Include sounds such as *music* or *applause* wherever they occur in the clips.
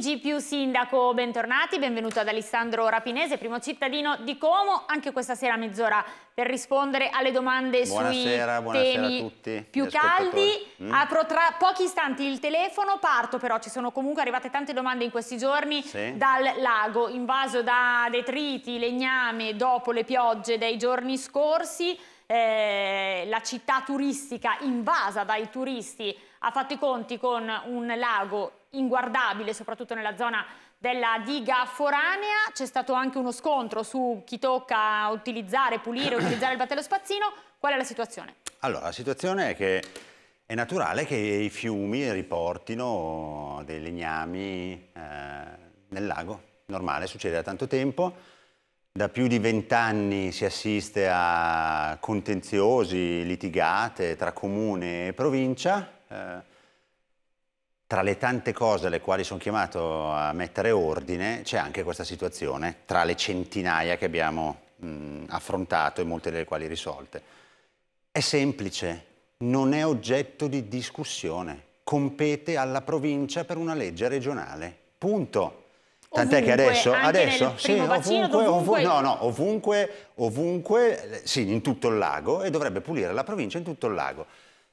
TG più Sindaco, bentornati, benvenuto ad Alessandro Rapinese, primo cittadino di Como, anche questa sera mezz'ora per rispondere alle domande buonasera, sui temi più caldi. Mm. Apro tra pochi istanti il telefono, parto però, ci sono comunque arrivate tante domande in questi giorni sì. dal lago, invaso da detriti, legname, dopo le piogge dei giorni scorsi, eh, la città turistica invasa dai turisti ha fatto i conti con un lago inguardabile, soprattutto nella zona della diga foranea. C'è stato anche uno scontro su chi tocca utilizzare, pulire, *clears throat* utilizzare il battello spazzino. Qual è la situazione? Allora, la situazione è che è naturale che i fiumi riportino dei legnami eh, nel lago. Normale, succede da tanto tempo. Da più di vent'anni si assiste a contenziosi, litigate tra comune e provincia. Eh, tra le tante cose alle quali sono chiamato a mettere ordine c'è anche questa situazione, tra le centinaia che abbiamo mh, affrontato e molte delle quali risolte. È semplice, non è oggetto di discussione, compete alla provincia per una legge regionale. Punto. Tant'è che adesso, adesso sì, vaccino, ovunque, ovunque, no, no, ovunque, ovunque, sì, in tutto il lago e dovrebbe pulire la provincia in tutto il lago.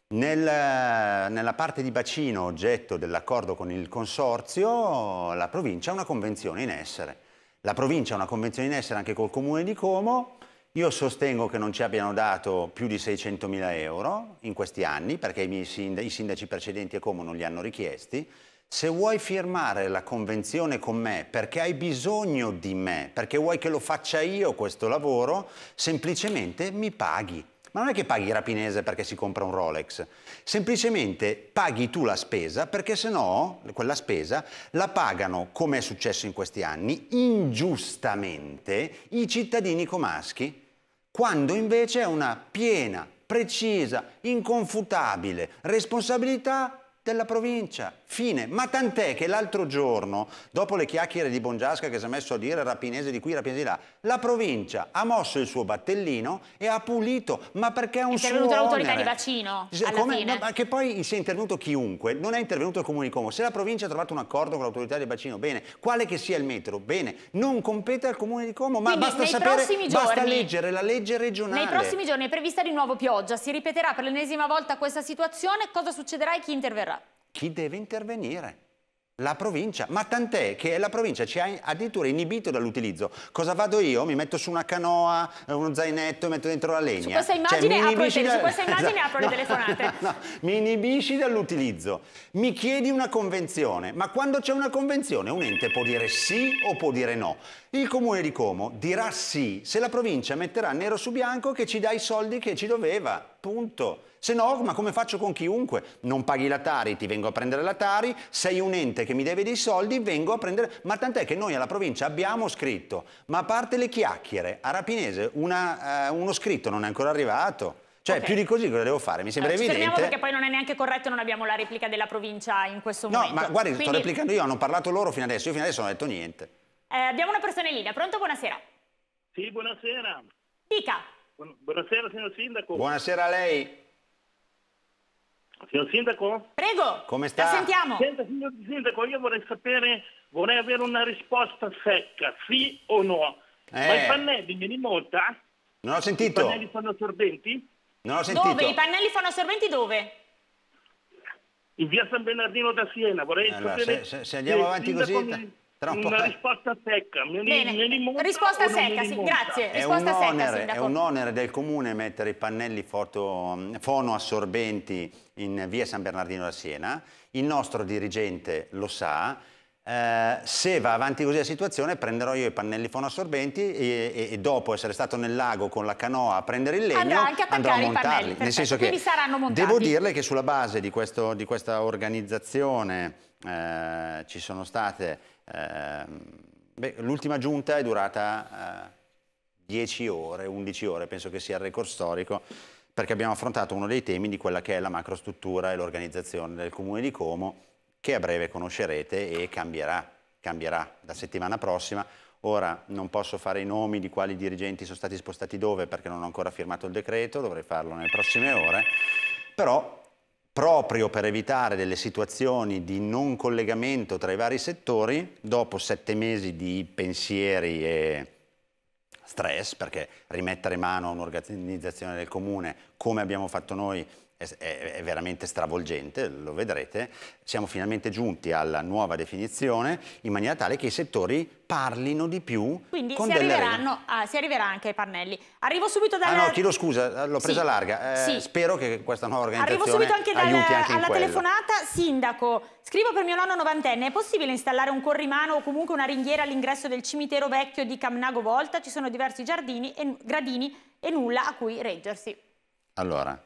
Nel, nella parte di bacino oggetto dell'accordo con il consorzio, la provincia ha una convenzione in essere. La provincia ha una convenzione in essere anche col comune di Como. Io sostengo che non ci abbiano dato più di 600 mila euro in questi anni, perché i, sindaci, i sindaci precedenti a Como non li hanno richiesti se vuoi firmare la convenzione con me perché hai bisogno di me, perché vuoi che lo faccia io questo lavoro, semplicemente mi paghi. Ma non è che paghi Rapinese perché si compra un Rolex, semplicemente paghi tu la spesa perché se no quella spesa la pagano, come è successo in questi anni, ingiustamente i cittadini comaschi, quando invece è una piena, precisa, inconfutabile responsabilità della provincia, Fine. Ma tant'è che l'altro giorno, dopo le chiacchiere di Bongiasca che si è messo a dire rapinese di qui, rapinese di là, la provincia ha mosso il suo battellino e ha pulito, ma perché è un suo È intervenuto l'autorità di vaccino, Come? No, ma che poi si è intervenuto chiunque, non è intervenuto il Comune di Como. Se la provincia ha trovato un accordo con l'autorità di vaccino, bene. Quale che sia il metro, bene. Non compete al Comune di Como, ma Quindi, basta sapere, giorni, basta leggere la legge regionale. Nei prossimi giorni è prevista di nuovo pioggia, si ripeterà per l'ennesima volta questa situazione, cosa succederà e chi interverrà? chi deve intervenire? La provincia, ma tant'è che la provincia ci ha addirittura inibito dall'utilizzo. Cosa vado io? Mi metto su una canoa, uno zainetto metto dentro la legna. Su questa cioè, immagine cioè, apro, da... su questa immagine *laughs* apro no, le telefonate. No, no, mi inibisci dall'utilizzo. Mi chiedi una convenzione, ma quando c'è una convenzione un ente può dire sì o può dire no. Il comune di Como dirà sì se la provincia metterà nero su bianco che ci dà i soldi che ci doveva. Punto. Se no, ma come faccio con chiunque? Non paghi la Tari, ti vengo a prendere la Tari, sei un ente che mi deve dei soldi, vengo a prendere... Ma tant'è che noi alla provincia abbiamo scritto, ma a parte le chiacchiere, a Rapinese una, eh, uno scritto non è ancora arrivato. Cioè, okay. più di così cosa devo fare? Mi sembra allora, eh, evidente. Fermiamo perché poi non è neanche corretto, non abbiamo la replica della provincia in questo no, momento. No, ma guardi, Quindi... sto replicando io, hanno parlato loro fino adesso, io fino adesso non ho detto niente. Eh, abbiamo una persona in linea, pronto? Buonasera. Sì, buonasera. Dica. Buonasera, signor Sindaco. Buonasera a lei. Signor Sindaco? Prego, Come sta? la sentiamo. Senta, signor Sindaco, io vorrei sapere, vorrei avere una risposta secca, sì o no. Eh. Ma i eh. pannelli mi rimonta? Non ho sentito. I pannelli sono assorbenti? Non ho sentito. Dove? I pannelli fanno assorbenti dove? In via San Bernardino da Siena, vorrei allora, sapere... Se, se, se andiamo avanti così... Mi Troppo. Una risposta secca. Mi, Bene. Mi rimonta, risposta secca, sì, grazie. È risposta un, onere, secca, è un onere del comune mettere i pannelli foto, fonoassorbenti in via San Bernardino da Siena. Il nostro dirigente lo sa. Eh, se va avanti così la situazione prenderò io i pannelli fonoassorbenti e, e, e, dopo essere stato nel lago con la canoa a prendere il legno andrà anche a andrò a montarli. Pannelli, nel senso che devo dirle che sulla base di, questo, di questa organizzazione eh, ci sono state eh, l'ultima giunta è durata eh, 10 ore, 11 ore, penso che sia il record storico, perché abbiamo affrontato uno dei temi di quella che è la macrostruttura e l'organizzazione del Comune di Como, che a breve conoscerete e cambierà, cambierà da settimana prossima. Ora non posso fare i nomi di quali dirigenti sono stati spostati dove perché non ho ancora firmato il decreto, dovrei farlo nelle prossime ore, però proprio per evitare delle situazioni di non collegamento tra i vari settori, dopo sette mesi di pensieri e stress, perché rimettere mano a un'organizzazione del comune, come abbiamo fatto noi, è, veramente stravolgente, lo vedrete, siamo finalmente giunti alla nuova definizione in maniera tale che i settori parlino di più. Quindi si, ah, si, arriverà anche ai pannelli. Arrivo subito dalla... Ah no, chiedo scusa, l'ho presa sì. larga. Eh, sì. Spero che questa nuova organizzazione Arrivo subito anche, dal, anche alla telefonata. Sindaco, scrivo per mio nonno novantenne, è possibile installare un corrimano o comunque una ringhiera all'ingresso del cimitero vecchio di Camnago Volta? Ci sono diversi giardini e gradini e nulla a cui reggersi. Allora,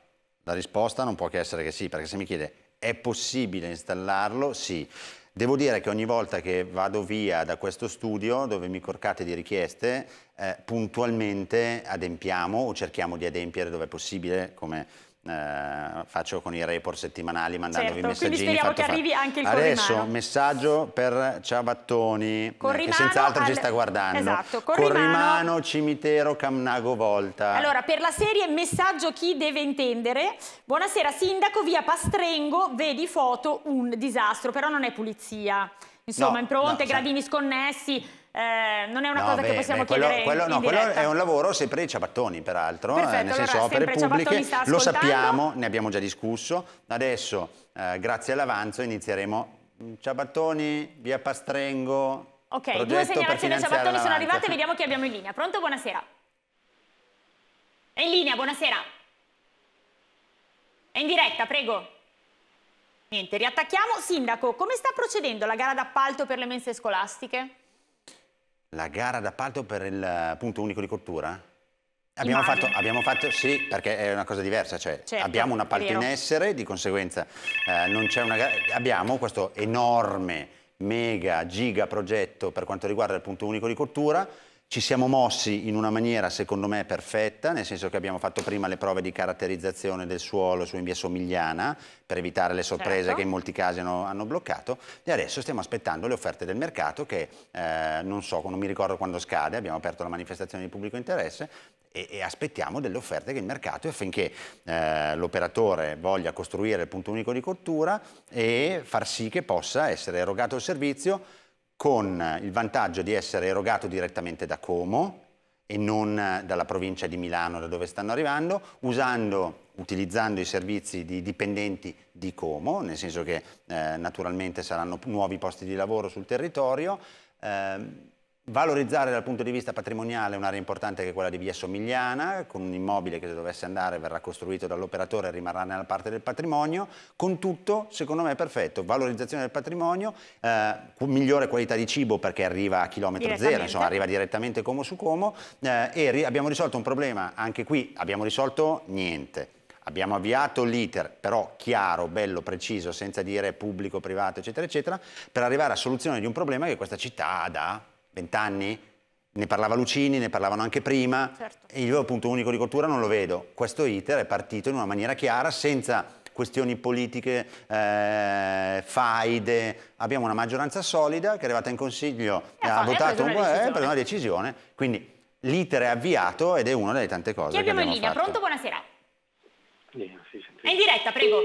la risposta non può che essere che sì, perché se mi chiede è possibile installarlo, sì. Devo dire che ogni volta che vado via da questo studio, dove mi corcate di richieste, eh, puntualmente adempiamo o cerchiamo di adempiere dove è possibile, come eh, faccio con i report settimanali mandandovi certo, messaggini. Fatto, fatto. Adesso messaggio per Ciabattoni, Corrimano eh, che senz'altro al... ci sta guardando. Esatto, Corrimano... Corrimano, Cimitero, Camnago, Volta. Allora, per la serie messaggio chi deve intendere. Buonasera sindaco, via Pastrengo, vedi foto, un disastro, però non è pulizia. Insomma, no, impronte, no, gradini sì. sconnessi, eh, non è una no, cosa beh, che possiamo beh, quello, chiedere quello, no, quello è un lavoro sempre di Ciabattoni peraltro eh, Perfetto, eh, nel allora, senso opere pubbliche lo sappiamo, ne abbiamo già discusso adesso eh, grazie all'avanzo inizieremo Ciabattoni, via Pastrengo ok, due segnalazioni da Ciabattoni sono arrivate vediamo chi abbiamo in linea, pronto? Buonasera è in linea, buonasera è in diretta, prego Niente, riattacchiamo. Sindaco, come sta procedendo la gara d'appalto per le mense scolastiche? La gara d'appalto per il punto unico di cottura? Abbiamo fatto, abbiamo fatto, sì, perché è una cosa diversa, cioè certo, abbiamo un appalto in essere, di conseguenza eh, non c'è una abbiamo questo enorme mega giga progetto per quanto riguarda il punto unico di cottura ci siamo mossi in una maniera secondo me perfetta, nel senso che abbiamo fatto prima le prove di caratterizzazione del suolo su in via Somigliana per evitare le sorprese certo. che in molti casi hanno, hanno, bloccato e adesso stiamo aspettando le offerte del mercato che eh, non so, non mi ricordo quando scade, abbiamo aperto la manifestazione di pubblico interesse e, e aspettiamo delle offerte che il mercato affinché eh, l'operatore voglia costruire il punto unico di cottura e far sì che possa essere erogato il servizio con il vantaggio di essere erogato direttamente da Como e non eh, dalla provincia di Milano da dove stanno arrivando, usando, utilizzando i servizi di dipendenti di Como, nel senso che eh, naturalmente saranno nuovi posti di lavoro sul territorio, eh, Valorizzare dal punto di vista patrimoniale un'area importante che è quella di Via Somigliana, con un immobile che se dovesse andare verrà costruito dall'operatore e rimarrà nella parte del patrimonio, con tutto secondo me è perfetto, valorizzazione del patrimonio, eh, migliore qualità di cibo perché arriva a chilometro zero, insomma arriva direttamente Como su Como eh, e ri abbiamo risolto un problema, anche qui abbiamo risolto niente. Abbiamo avviato l'iter, però chiaro, bello, preciso, senza dire pubblico, privato, eccetera, eccetera, per arrivare a soluzione di un problema che questa città ha da vent'anni, ne parlava Lucini, ne parlavano anche prima, certo. e io appunto unico di cultura non lo vedo. Questo iter è partito in una maniera chiara, senza questioni politiche, eh, faide, abbiamo una maggioranza solida che è arrivata in Consiglio, e ha votato un po', eh, per una decisione, quindi l'iter è avviato ed è una delle tante cose Chi abbiamo, abbiamo in linea? Fatto. Pronto? Buonasera. Lina, sì, è in diretta, prego.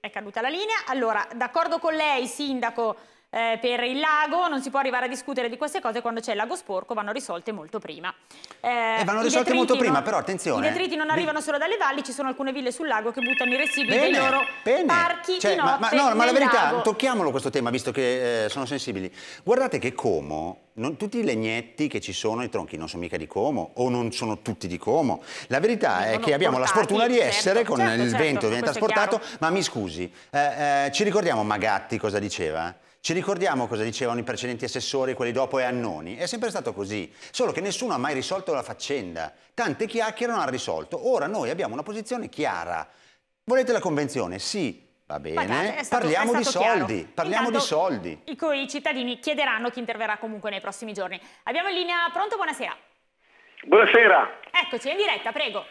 È caduta la linea. Allora, d'accordo con lei, Sindaco, eh, per il lago, non si può arrivare a discutere di queste cose quando c'è il lago sporco, vanno risolte molto prima. Eh, e eh, vanno risolte molto prima, non, però attenzione. I detriti non arrivano solo dalle valli, ci sono alcune ville sul lago che buttano i residui dei loro bene. parchi cioè, ma, ma, no, ma la verità, lago. tocchiamolo questo tema, visto che eh, sono sensibili. Guardate che Como non, tutti i legnetti che ci sono, i tronchi, non sono mica di Como o non sono tutti di Como. La verità è che abbiamo portati, la sfortuna di certo, essere certo, con certo, il certo, vento viene trasportato, ma mi scusi, eh, eh, ci ricordiamo Magatti cosa diceva? Ci ricordiamo cosa dicevano i precedenti assessori, quelli dopo e Annoni? È sempre stato così, solo che nessuno ha mai risolto la faccenda. Tante chiacchiere non hanno risolto. Ora noi abbiamo una posizione chiara. Volete la convenzione? Sì, Va bene, stato, parliamo, di soldi, parliamo Intanto, di soldi, I, coi cittadini chiederanno chi interverrà comunque nei prossimi giorni. Abbiamo in linea pronto, buonasera. Buonasera. Eccoci, in diretta, prego.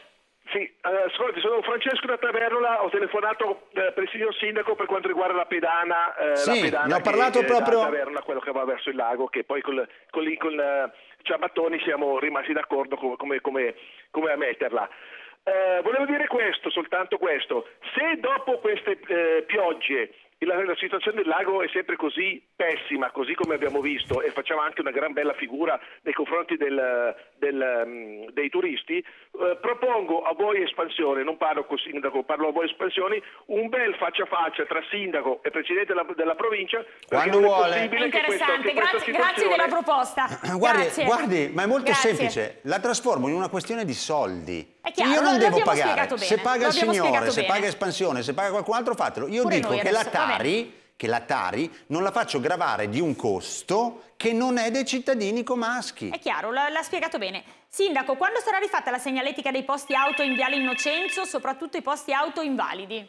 Sì, eh, ascolti, sono Francesco da Taverola, ho telefonato eh, per il signor sindaco per quanto riguarda la pedana, eh, sì, la pedana ne ho parlato che, eh, proprio... da Tavernola, quello che va verso il lago, che poi con, con, con eh, Ciabattoni siamo rimasti d'accordo come, come, come a metterla. Eh, volevo dire questo, soltanto questo, se dopo queste eh, piogge la, la, situazione del lago è sempre così pessima, così come abbiamo visto, e facciamo anche una gran bella figura nei confronti del, del, um, dei turisti, eh, propongo a voi espansione, non parlo con sindaco, parlo a voi espansioni, un bel faccia a faccia tra sindaco e presidente della, della provincia. Quando vuole. È interessante, che questa, che grazie, situazione... grazie, della proposta. *clears throat* guardi, guardi, ma è molto grazie. semplice, la trasformo in una questione di soldi. Chiaro, io non devo pagare, se paga il signore, se paga espansione, se paga qualcun altro fatelo, io Pure dico che la TAV Tari, che la Tari non la faccio gravare di un costo che non è dei cittadini comaschi. È chiaro, l'ha spiegato bene. Sindaco, quando sarà rifatta la segnaletica dei posti auto in Viale Innocenzo, soprattutto i posti auto invalidi?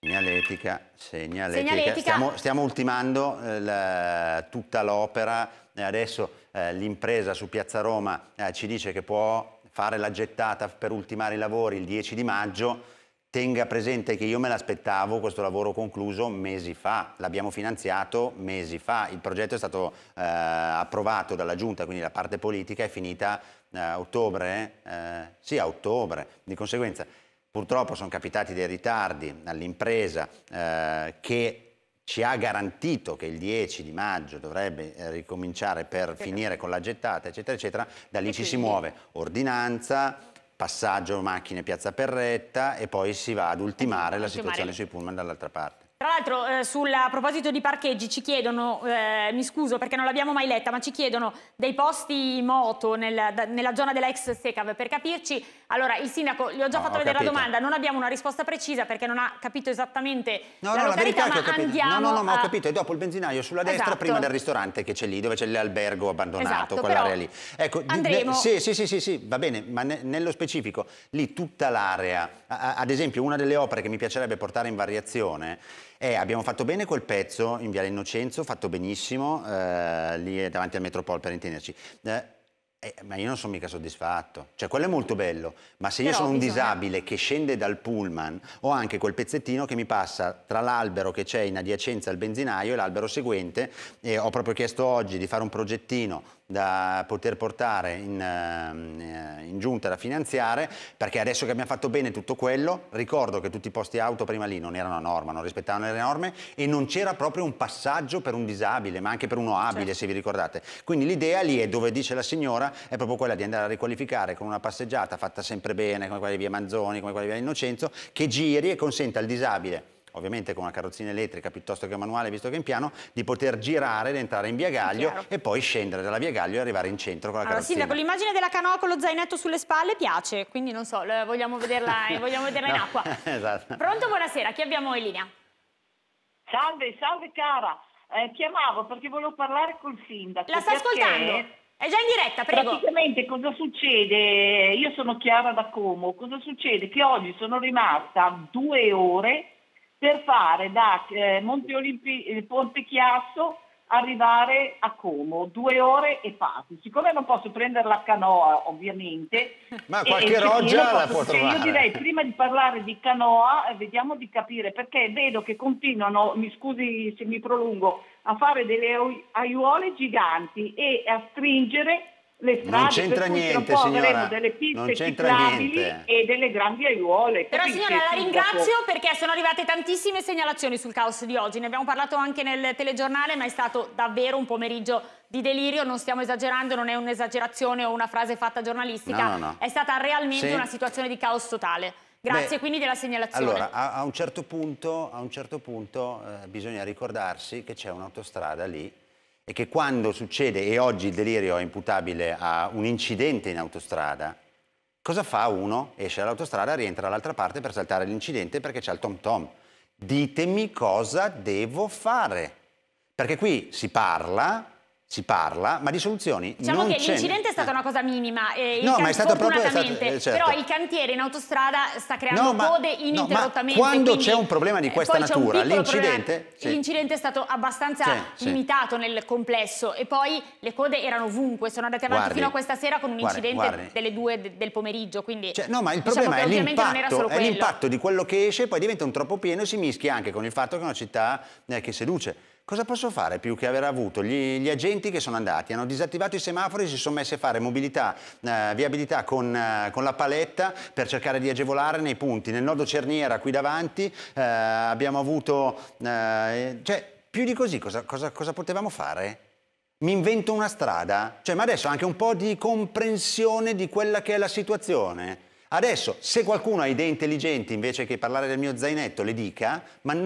Segnaletica, segnaletica. segnaletica. Stiamo, stiamo ultimando eh, la, tutta l'opera. Adesso eh, l'impresa su Piazza Roma eh, ci dice che può fare la gettata per ultimare i lavori il 10 di maggio tenga presente che io me l'aspettavo questo lavoro concluso mesi fa, l'abbiamo finanziato mesi fa, il progetto è stato eh, approvato dalla Giunta, quindi la parte politica è finita eh, a ottobre, eh, sì a ottobre, di conseguenza purtroppo sono capitati dei ritardi all'impresa eh, che ci ha garantito che il 10 di maggio dovrebbe eh, ricominciare per finire con la gettata, eccetera, eccetera, da lì ci si muove ordinanza, passaggio macchine Piazza Perretta e poi si va ad ultimare la situazione sui pullman dall'altra parte. Tra l'altro, eh, a proposito di parcheggi, ci chiedono, eh, mi scuso perché non l'abbiamo mai letta, ma ci chiedono dei posti moto nel, da, nella zona dell'ex Secav. Per capirci, allora il sindaco, gli ho già no, fatto ho vedere capito. la domanda, non abbiamo una risposta precisa perché non ha capito esattamente no, la no, località, la ma andiamo No, no, no, ma ho capito, è dopo il benzinaio sulla destra esatto. prima del ristorante che c'è lì, dove c'è l'albergo abbandonato, esatto, quell'area lì. Ecco, andremo... Sì, sì, sì, sì, sì, va bene, ma ne, nello specifico, lì tutta l'area, ad esempio una delle opere che mi piacerebbe portare in variazione eh, abbiamo fatto bene quel pezzo in Viale Innocenzo, fatto benissimo, eh, lì davanti al Metropol per intenderci. Eh, eh, ma io non sono mica soddisfatto. Cioè, quello è molto bello, ma se io Però sono un bisogna... disabile che scende dal pullman, ho anche quel pezzettino che mi passa tra l'albero che c'è in adiacenza al benzinaio e l'albero seguente. E ho proprio chiesto oggi di fare un progettino da poter portare in, ehm, in giunta da finanziare, perché adesso che abbiamo fatto bene tutto quello, ricordo che tutti i posti auto prima lì non erano a norma, non rispettavano le norme e non c'era proprio un passaggio per un disabile, ma anche per uno abile, certo. se vi ricordate. Quindi l'idea lì è dove dice la signora è proprio quella di andare a riqualificare con una passeggiata fatta sempre bene, come quella di via Manzoni, come quella di via Innocenzo, che giri e consenta al disabile ovviamente con una carrozzina elettrica piuttosto che manuale, visto che è in piano, di poter girare ed entrare in via Gaglio e poi scendere dalla via Gaglio e arrivare in centro con la allora, carrozzina. Sindaco, l'immagine della canoa con lo zainetto sulle spalle piace, quindi non so, eh, vogliamo vederla, *laughs* vogliamo vederla in acqua. *laughs* esatto. Pronto, buonasera, chi abbiamo in linea? Salve, salve cara, eh, chiamavo perché volevo parlare col sindaco. La sta ascoltando? È già in diretta, prego. Praticamente cosa succede? Io sono Chiara da Como. Cosa succede? Che oggi sono rimasta due ore per fare da eh, Monte Olimpi- eh, Ponte Chiasso arrivare a Como, due ore e passi. Siccome non posso prendere la canoa, ovviamente, *laughs* ma qualche roggia la può trovare. Io direi prima di parlare di canoa, eh, vediamo di capire perché vedo che continuano, mi scusi se mi prolungo, a fare delle aiuole giganti e a stringere le strade non c'entra niente, signora. delle piste ciclabili e delle grandi aiuole. Però signora la ringrazio perché sono arrivate tantissime segnalazioni sul caos di oggi, ne abbiamo parlato anche nel telegiornale ma è stato davvero un pomeriggio di delirio, non stiamo esagerando, non è un'esagerazione o una frase fatta giornalistica, no, no, no. è stata realmente sì. una situazione di caos totale. Grazie Beh, quindi della segnalazione. Allora, a, a un certo punto, a un certo punto eh, bisogna ricordarsi che c'è un'autostrada lì è che quando succede, e oggi il delirio è imputabile a un incidente in autostrada, cosa fa uno? Esce dall'autostrada, rientra dall'altra parte per saltare l'incidente perché c'è il tom tom. Ditemi cosa devo fare. Perché qui si parla, si parla, ma di soluzioni diciamo non che l'incidente è stata una cosa minima, eh, no, ma è stato proprio, è stato, eh, certo. però il cantiere in autostrada sta creando no, ma, code ininterrottamente. No, quando c'è un problema di eh, questa natura, l'incidente... Sì. L'incidente è stato abbastanza sì, limitato sì. nel complesso e poi le code erano ovunque, sono andate avanti guardi, fino a questa sera con un incidente guardi, delle due de del pomeriggio, quindi... Cioè, no, ma il diciamo problema è l'impatto di quello che esce, poi diventa un troppo pieno e si mischia anche con il fatto che è una città eh, che seduce. Cosa posso fare più che aver avuto gli, gli agenti che sono andati? Hanno disattivato i semafori, si sono messi a fare mobilità, eh, viabilità con, eh, con, la paletta per cercare di agevolare nei punti. Nel nodo Cerniera, qui davanti, eh, abbiamo avuto... Eh, cioè, più di così cosa, cosa, cosa potevamo fare? mi invento una strada, cioè ma adesso anche un po' di comprensione di quella che è la situazione. Adesso, se qualcuno ha idee intelligenti invece che parlare del mio zainetto, le dica, ma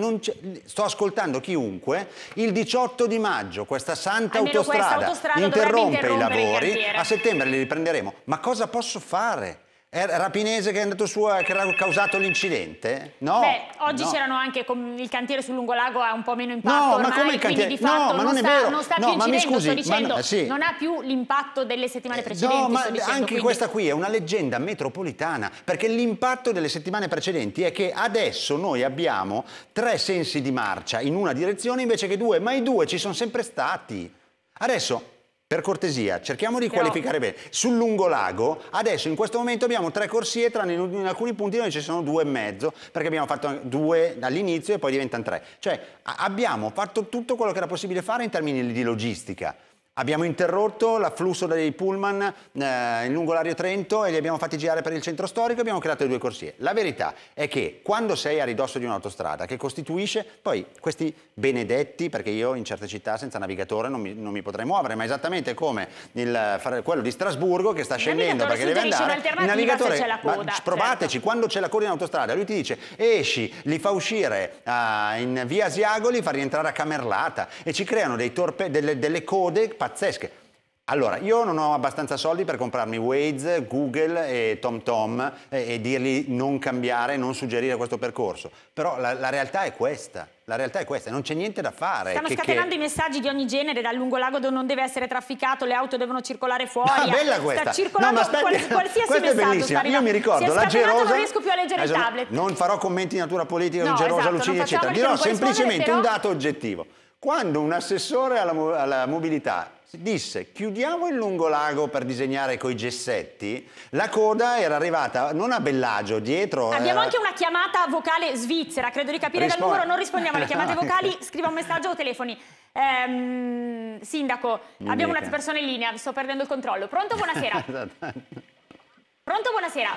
sto ascoltando chiunque, il 18 di maggio questa santa autostrada, questa autostrada interrompe i lavori, a settembre li riprenderemo. Ma cosa posso fare? È Rapinese che è andato su eh, che ha causato l'incidente? No. Beh, oggi no. c'erano anche il cantiere sul lungolago ha un po' meno impatto. No, ormai, ma come il cantiere? Quindi, di fatto, no, ma non, non sta, è vero. Non sta no, più ma incidendo, mi scusi, dicendo, ma, eh, sì. non ha più l'impatto delle settimane eh, precedenti. No, ma dicendo, anche quindi... questa qui è una leggenda metropolitana, perché l'impatto delle settimane precedenti è che adesso noi abbiamo tre sensi di marcia in una direzione invece che due, ma i due ci sono sempre stati. Adesso per cortesia, cerchiamo di Però... qualificare bene. Sul lungolago, adesso in questo momento abbiamo tre corsie, tranne in, in alcuni punti noi ci sono due e mezzo, perché abbiamo fatto due dall'inizio e poi diventano tre. Cioè abbiamo fatto tutto quello che era possibile fare in termini di logistica. Abbiamo interrotto l'afflusso dei pullman eh, lungo l'Ario Trento e li abbiamo fatti girare per il centro storico e abbiamo creato due corsie. La verità è che quando sei a ridosso di un'autostrada che costituisce poi questi benedetti, perché io in certe città senza navigatore non mi, non mi potrei muovere, ma esattamente come il, quello di Strasburgo che sta scendendo perché deve andare, il navigatore c'è la coda. provateci, certo. quando c'è la coda in autostrada, lui ti dice esci, li fa uscire uh, in via Asiago, li fa rientrare a Camerlata e ci creano torpe, delle, delle code pazzesche pazzesche. Allora, io non ho abbastanza soldi per comprarmi Waze, Google e TomTom e, e dirgli non cambiare, non suggerire questo percorso. Però la, la realtà è questa. La realtà è questa, non c'è niente da fare. Stanno che, scatenando che... i messaggi di ogni genere, dal lungolago non deve essere trafficato, le auto devono circolare fuori. Eh, ma bella questa. Sta circolando no, ma quals- qualsiasi questa è bellissima. Io mi ricordo, la Gerosa... non riesco più a leggere adesso, il tablet. Non farò commenti di natura politica no, con Gerosa, esatto, Lucini, eccetera. Dirò semplicemente però... un dato oggettivo. Quando un assessore alla, alla mobilità disse chiudiamo il lungolago per disegnare coi gessetti, la coda era arrivata non a Bellagio, dietro... Eh, abbiamo eh... anche una chiamata vocale svizzera, credo di capire Rispo... dal numero, non rispondiamo alle chiamate *laughs* vocali, scriva un messaggio o telefoni. Ehm, sindaco, Mi abbiamo una persona in linea, sto perdendo il controllo. Pronto, buonasera. *laughs* Pronto, buonasera.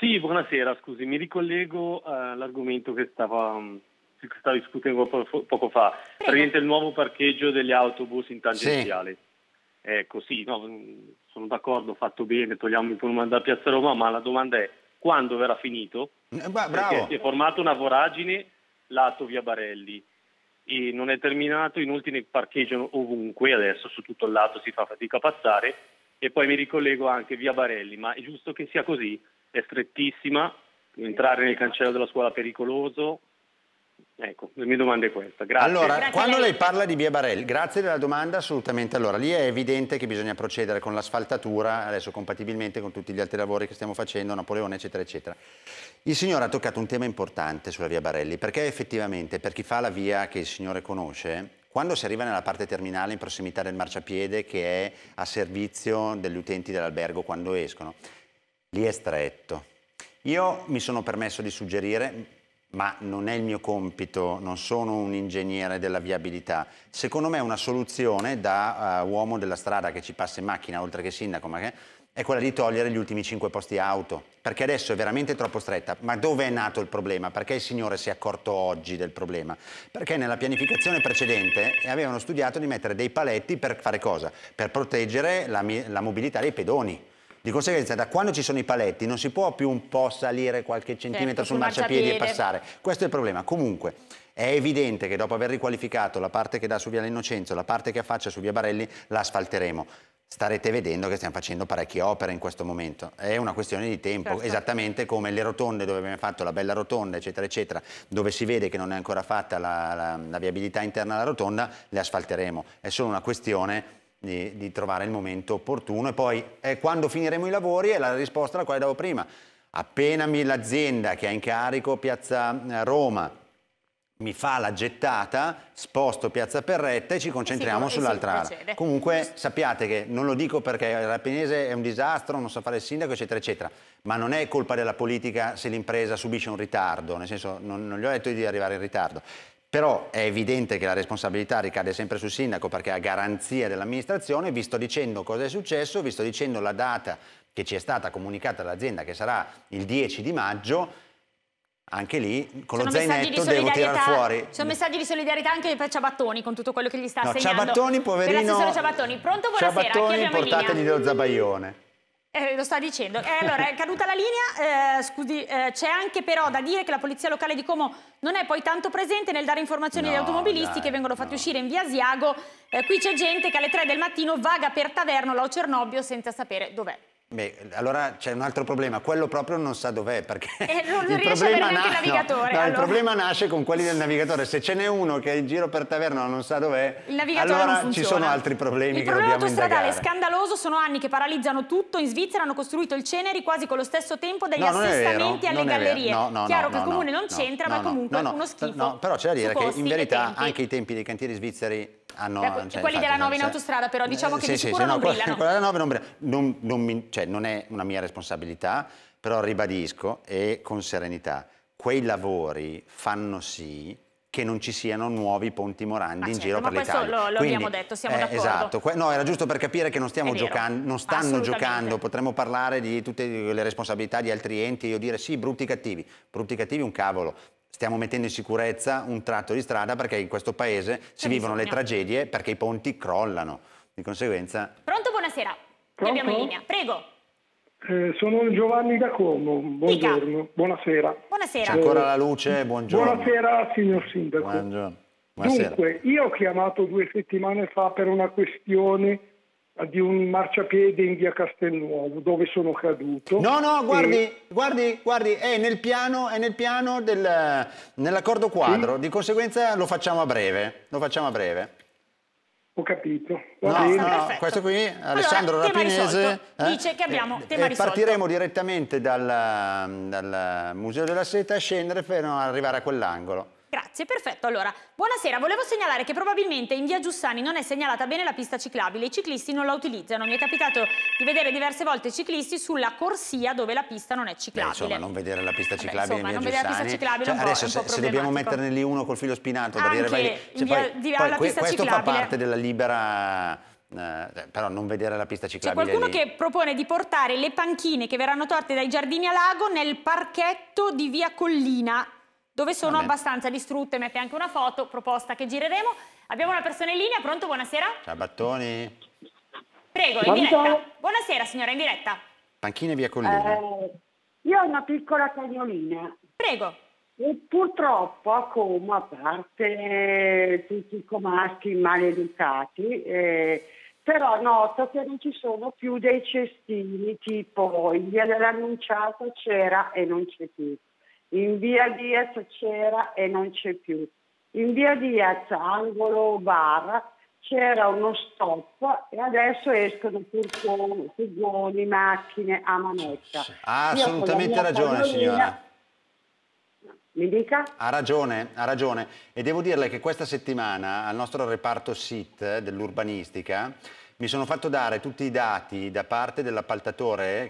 Sì, buonasera, scusi, mi ricollego eh, all'argomento che stava mm, che stavo discutendo poco fa, Prego. praticamente il nuovo parcheggio degli autobus in tangenziale. Sì. Ecco, sì, no, mm, sono d'accordo, fatto bene, togliamo il pullman da Piazza Roma, ma la domanda è quando verrà finito? Eh, bah, Perché si è formata una voragine lato via Barelli e non è terminato, i multi parcheggiano ovunque, adesso su tutto il lato si fa fatica a passare e poi mi ricollego anche via Barelli, ma è giusto che sia così, è strettissima, entrare nel cancello della scuola pericoloso, Ecco, la mia domanda è questa. Grazie. Allora, grazie quando lei. lei parla di Via Barelli, grazie della domanda, assolutamente. Allora, lì è evidente che bisogna procedere con l'asfaltatura, adesso compatibilmente con tutti gli altri lavori che stiamo facendo, Napoleone, eccetera, eccetera. Il signore ha toccato un tema importante sulla Via Barelli, perché effettivamente, per chi fa la via che il signore conosce, quando si arriva nella parte terminale in prossimità del marciapiede che è a servizio degli utenti dell'albergo quando escono, lì è stretto. Io mi sono permesso di suggerire, ma non è il mio compito, non sono un ingegnere della viabilità. Secondo me una soluzione da uh, uomo della strada che ci passa in macchina, oltre che sindaco, ma che, è quella di togliere gli ultimi cinque posti auto, perché adesso è veramente troppo stretta. Ma dove è nato il problema? Perché il signore si è accorto oggi del problema? Perché nella pianificazione precedente avevano studiato di mettere dei paletti per fare cosa? Per proteggere la, la mobilità dei pedoni. Di conseguenza da quando ci sono i paletti non si può più un po' salire qualche certo, centimetro certo, sul marciapiede e passare. Questo è il problema. Comunque è evidente che dopo aver riqualificato la parte che dà su Via L'Innocenzo, la parte che affaccia su Via Barelli, la asfalteremo starete vedendo che stiamo facendo parecchie opere in questo momento. È una questione di tempo, certo. esattamente come le rotonde dove abbiamo fatto la bella rotonda, eccetera, eccetera, dove si vede che non è ancora fatta la, la, la viabilità interna alla rotonda, le asfalteremo. È solo una questione di, di trovare il momento opportuno e poi è quando finiremo i lavori è la risposta alla quale davo prima. Appena l'azienda che ha in carico Piazza eh, Roma mi fa la gettata, sposto Piazza Perretta e ci eh concentriamo sì, sull'altra ala. Eh. Comunque sappiate che, non lo dico perché Rapinese è un disastro, non sa fare il sindaco, eccetera, eccetera, ma non è colpa della politica se l'impresa subisce un ritardo, nel senso non, non gli ho detto di arrivare in ritardo. Però è evidente che la responsabilità ricade sempre sul sindaco perché è a garanzia dell'amministrazione, vi sto dicendo cosa è successo, vi sto dicendo la data che ci è stata comunicata dall'azienda che sarà il 10 di maggio, anche lì con sono lo zainetto devo tirare fuori. Sono messaggi di solidarietà anche per Ciabattoni con tutto quello che gli sta no, assegnando. Ciabattoni, poverino. Per l'assessore Ciabattoni. Pronto, buonasera. Ciabattoni, portategli lo zabaione. Eh, lo sta dicendo. Eh, allora, è caduta la linea, eh, scusi, eh, c'è anche però da dire che la polizia locale di Como non è poi tanto presente nel dare informazioni no, agli automobilisti dai, che vengono fatti no. uscire in via Asiago. Eh, qui c'è gente che alle 3 del mattino vaga per Taverno, o Cernobbio senza sapere dov'è. Beh, allora c'è un altro problema, quello proprio non sa dov'è perché eh, non *laughs* il, problema na- il, no, no, allora. il problema nasce con quelli del navigatore, se ce n'è uno che è in giro per taverna non sa dov'è, allora ci sono altri problemi il che dobbiamo indagare. Il problema autostradale scandaloso sono anni che paralizzano tutto, in Svizzera hanno costruito il Ceneri quasi con lo stesso tempo degli no, assestamenti alle gallerie, no, no, chiaro che il comune non c'entra ma comunque no, uno schifo. No, però c'è da dire che in verità anche i tempi dei cantieri svizzeri hanno, ah, da, ecco, cioè, quelli infatti, della 9 in autostrada però eh, diciamo che sì, di sicuro sì, non no, brillano. Quella della 9 non brillano, non, non, mi, cioè, non è una mia responsabilità, però ribadisco e con serenità, quei lavori fanno sì che non ci siano nuovi ponti morandi ah, certo, ma in giro per l'Italia. questo lo, lo Quindi, abbiamo detto, siamo eh, d'accordo. Esatto, no, era giusto per capire che non, stiamo giocando, non stanno giocando, potremmo parlare di tutte le responsabilità di altri enti, io dire sì, brutti cattivi, brutti cattivi un cavolo, stiamo mettendo in sicurezza un tratto di strada perché in questo paese si C'è vivono bisogno. le tragedie perché i ponti crollano. Di conseguenza... Pronto, buonasera. Pronto? Abbiamo in linea. Prego. Eh, sono Giovanni da Como, buongiorno, Dica. buonasera. Buonasera. C'è ancora la luce, eh, buongiorno. Buonasera signor Sindaco. Buongiorno. Buonasera. Dunque, io ho chiamato due settimane fa per una questione di un marciapiede in via Castelnuovo dove sono caduto. No, no, guardi, e... guardi, guardi, è nel piano, è nel piano del, nell'accordo quadro, sì? di conseguenza lo facciamo a breve, lo facciamo a breve. Ho capito. No, no, questo qui, Alessandro Rapinese, eh, dice che abbiamo eh, tema eh, Partiremo direttamente dal, dal Museo della Seta a scendere fino ad arrivare a quell'angolo. Grazie, perfetto. Allora, buonasera, volevo segnalare che probabilmente in via Giussani non è segnalata bene la pista ciclabile, i ciclisti non la utilizzano. Mi è capitato di vedere diverse volte i ciclisti sulla corsia dove la pista non è ciclabile. Beh, insomma, non vedere la pista ciclabile Beh, insomma, in via Giussani. non vedere la pista ciclabile cioè, adesso se, se, dobbiamo metterne lì uno col filo spinato da dire vai lì, cioè, via, poi, via, poi, la pista questo ciclabile. fa parte della libera eh, cioè, però non vedere la pista ciclabile C'è qualcuno lì. che propone di portare le panchine che verranno torte dai giardini a lago nel parchetto di via Collina dove sono Vabbè. abbastanza distrutte, mette anche una foto, proposta che gireremo. Abbiamo una persona in linea, pronto? Buonasera. Ciao Battoni. Prego, in diretta. Buonasera signora, in diretta. Panchine via Collina. Eh, io ho una piccola cagnolina. Prego. E purtroppo a a parte tutti i comaschi maleducati, eh, però noto che non ci sono più dei cestini tipo ieri l'annunciato c'era e non c'è più in via Diaz c'era e non c'è più. In via Diaz, angolo bar, c'era uno stop e adesso escono furgoni, macchine a manetta. Ah, ha Io assolutamente ragione signora. Mi dica? Ha ragione, ha ragione. E devo dirle che questa settimana al nostro reparto SIT eh, dell'urbanistica mi sono fatto dare tutti i dati da parte dell'appaltatore,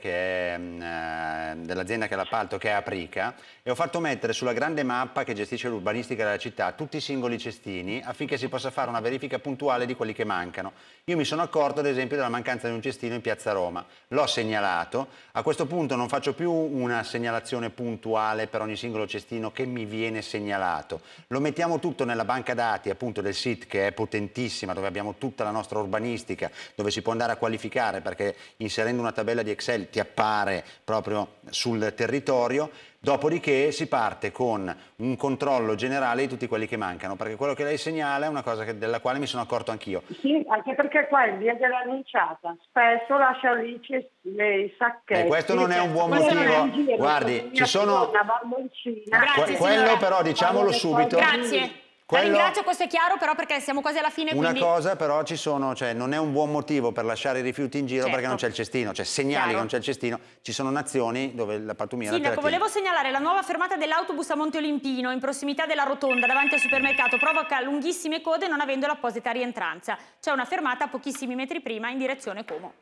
mm, eh, dell'azienda che l'appalto, che è Aprica, e ho fatto mettere sulla grande mappa che gestisce l'urbanistica della città tutti i singoli cestini affinché si possa fare una verifica puntuale di quelli che mancano. Io mi sono accorto, ad esempio, della mancanza di un cestino in Piazza Roma. L'ho segnalato. A questo punto non faccio più una segnalazione puntuale per ogni singolo cestino che mi viene segnalato. Lo mettiamo tutto nella banca dati appunto del SIT che è potentissima, dove abbiamo tutta la nostra urbanistica dove si può andare a qualificare perché inserendo una tabella di Excel ti appare proprio sul territorio, dopodiché si parte con un controllo generale di tutti quelli che mancano, perché quello che lei segnala è una cosa che, della quale mi sono accorto anch'io. Sì, anche perché qua il via dell'annunciata spesso lascia lì le sacchette. E eh, questo non è un buon motivo. Guardi, ci sono... Grazie, que quello signora. però diciamolo subito. Grazie quello... La ringrazio, questo è chiaro, però perché siamo quasi alla fine. Una quindi... cosa però ci sono, cioè non è un buon motivo per lasciare i rifiuti in giro certo. perché non certo. c'è il cestino, cioè segnali chiaro. che non c'è il cestino, ci sono nazioni dove la pattumiera... Sindaco, volevo segnalare la nuova fermata dell'autobus a Monte Olimpino in prossimità della rotonda davanti al supermercato provoca lunghissime code non avendo l'apposita rientranza. C'è una fermata pochissimi metri prima in direzione Como.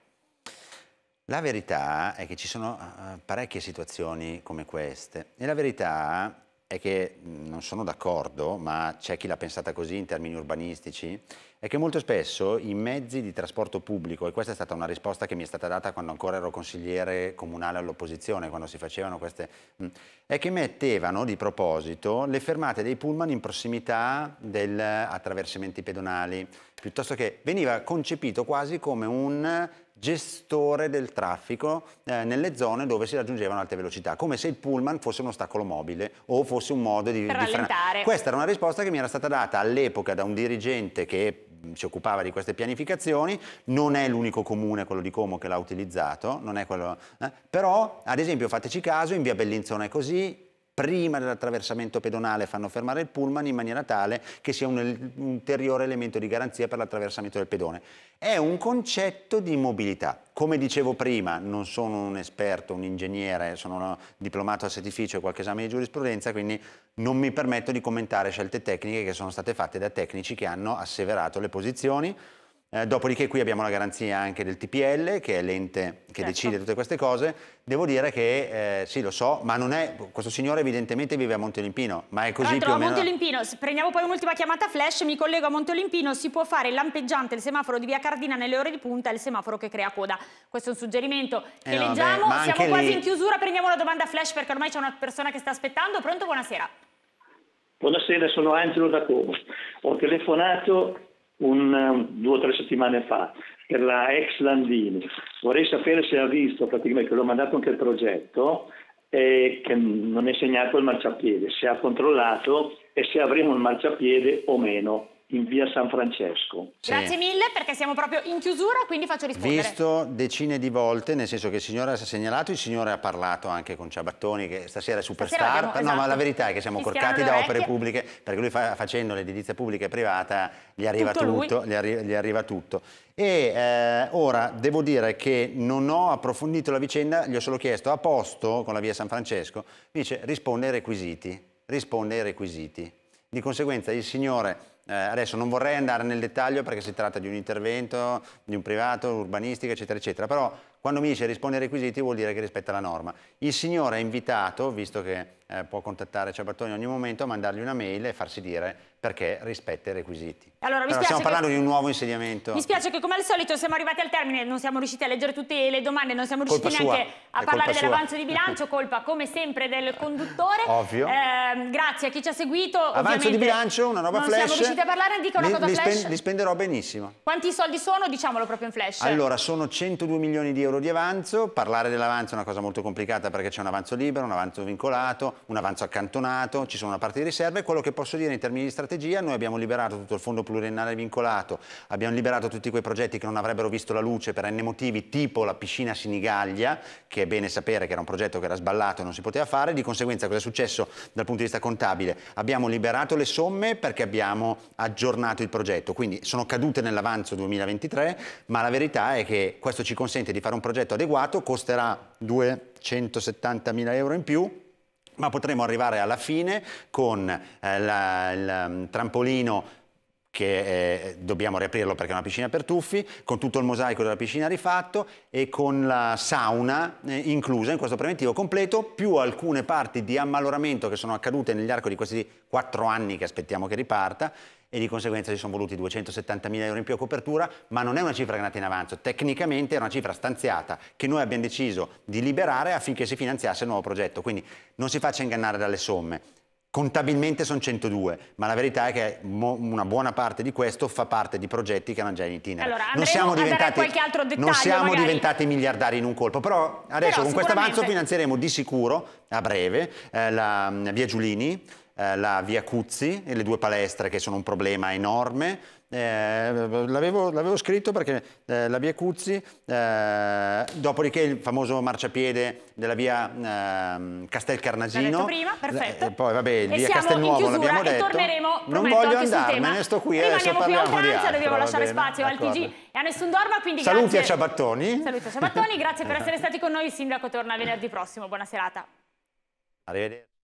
La verità è che ci sono eh, parecchie situazioni come queste e la verità è che non sono d'accordo, ma c'è chi l'ha pensata così in termini urbanistici, è che molto spesso i mezzi di trasporto pubblico, e questa è stata una risposta che mi è stata data quando ancora ero consigliere comunale all'opposizione, quando si facevano queste, è che mettevano di proposito le fermate dei pullman in prossimità degli eh, attraversamenti pedonali, piuttosto che veniva concepito quasi come un gestore del traffico eh, nelle zone dove si raggiungevano alte velocità, come se il pullman fosse un ostacolo mobile o fosse un modo di, di frenare. Questa era una risposta che mi era stata data all'epoca da un dirigente che mm, si occupava di queste pianificazioni, non è l'unico comune, quello di Como, che l'ha utilizzato, non è quello, eh? però ad esempio fateci caso, in via Bellinzona è così, prima dell'attraversamento pedonale fanno fermare il pullman in maniera tale che sia un ulteriore elemento di garanzia per l'attraversamento del pedone. È un concetto di mobilità. Come dicevo prima, non sono un esperto, un ingegnere, sono un diplomato a setificio e qualche esame di giurisprudenza, quindi non mi permetto di commentare scelte tecniche che sono state fatte da tecnici che hanno asseverato le posizioni, eh, dopodiché qui abbiamo la garanzia anche del TPL, che è l'ente che certo. decide tutte queste cose. Devo dire che, eh, sì lo so, ma non è, questo signore evidentemente vive a Monte Olimpino, ma è così più o meno... a Monte Olimpino, prendiamo poi un'ultima chiamata flash, mi collego a Monte Olimpino, si può fare lampeggiante il semaforo di via Cardina nelle ore di punta, il semaforo che crea coda. Questo è un suggerimento che eh no, leggiamo, beh, siamo quasi lì... in chiusura, prendiamo la domanda flash perché ormai c'è una persona che sta aspettando. Pronto, buonasera. Buonasera, sono Angelo da Como. Ho telefonato un, due o tre settimane fa per la ex Landini. Vorrei sapere se ha visto, praticamente che l'ho mandato anche il progetto, e che non è segnato il marciapiede, se ha controllato e se avremo il marciapiede o meno in via San Francesco. Sì. Grazie mille perché siamo proprio in chiusura, quindi faccio rispondere. Visto decine di volte, nel senso che il signore si è segnalato, il signore ha parlato anche con Ciabattoni che stasera è superstar, stasera abbiamo, esatto. no ma la esatto. verità è che siamo Ci corcati da opere pubbliche perché lui fa, facendo l'edilizia pubblica e privata gli arriva tutto, tutto gli, arri gli arriva tutto. E eh, ora devo dire che non ho approfondito la vicenda, gli ho solo chiesto a posto con la via San Francesco, mi dice risponde ai requisiti, risponde ai requisiti. Di conseguenza il signore eh, adesso non vorrei andare nel dettaglio perché si tratta di un intervento, di un privato, urbanistica, eccetera, eccetera, però quando mi dice risponde ai requisiti vuol dire che rispetta la norma. Il signore è invitato, visto che eh, può contattare Ciabattoni in ogni momento, mandargli una mail e farsi dire perché rispetta i requisiti. Allora, Però stiamo parlando che... di un nuovo insediamento. Mi spiace che come al solito siamo arrivati al termine, non siamo riusciti a leggere tutte le domande, non siamo riusciti colpa neanche sua. a parlare dell'avanzo di bilancio, *laughs* colpa come sempre del conduttore. Ovvio. Eh, grazie a chi ci ha seguito. Avanzo di bilancio, una nuova flash. Non siamo riusciti a parlare, dica una li, cosa li flash. Spend, li spenderò benissimo. Quanti soldi sono? Diciamolo proprio in flash. Allora, sono 102 milioni di euro di avanzo, parlare dell'avanzo è una cosa molto complicata perché c'è un avanzo libero, un avanzo vincolato, un avanzo accantonato, ci sono una parte di riserve. Quello che posso dire in termini di strategia, noi abbiamo liberato tutto il fondo pluriennale vincolato, abbiamo liberato tutti quei progetti che non avrebbero visto la luce per n motivi, tipo la piscina Sinigaglia, che è bene sapere che era un progetto che era sballato e non si poteva fare. Di conseguenza cosa è successo dal punto di vista contabile? Abbiamo liberato le somme perché abbiamo aggiornato il progetto, quindi sono cadute nell'avanzo 2023, ma la verità è che questo ci consente di fare un progetto adeguato, costerà 270 mila euro in più, ma potremo arrivare alla fine con eh, la, il ehm, trampolino che eh, dobbiamo riaprirlo perché è una piscina per tuffi, con tutto il mosaico della piscina rifatto e con la sauna eh, inclusa in questo preventivo completo, più alcune parti di ammaloramento che sono accadute nell'arco di questi quattro anni che aspettiamo che riparta, e di conseguenza ci sono voluti 270 mila euro in più a copertura, ma non è una cifra che è nata in avanzo, tecnicamente è una cifra stanziata che noi abbiamo deciso di liberare affinché si finanziasse il nuovo progetto, quindi non si faccia ingannare dalle somme. Contabilmente sono 102, ma la verità è che una buona parte di questo fa parte di progetti che erano già in itinere. Allora, non siamo, diventati, dettaglio, non siamo diventati, miliardari in un colpo, però adesso però, con questo avanzo finanzieremo di sicuro, a breve, eh, la mm, Via Giulini, eh, la via Cuzzi e le due palestre che sono un problema enorme. Eh, l'avevo, scritto perché eh, la via Cuzzi, eh, dopodiché il famoso marciapiede della via ehm, Castel Carnagino. detto prima, perfetto. E eh, poi vabbè, il via Castelnuovo l'abbiamo detto. torneremo, Non voglio ne sto qui e adesso parliamo qui Francia, di dobbiamo lasciare bene, spazio al TG e a Nessun Dorma, quindi Saluti grazie. a Ciabattoni. Saluti a Ciabattoni, *laughs* grazie per essere stati con noi. Il sindaco torna venerdì prossimo. Buona serata. Arrivederci.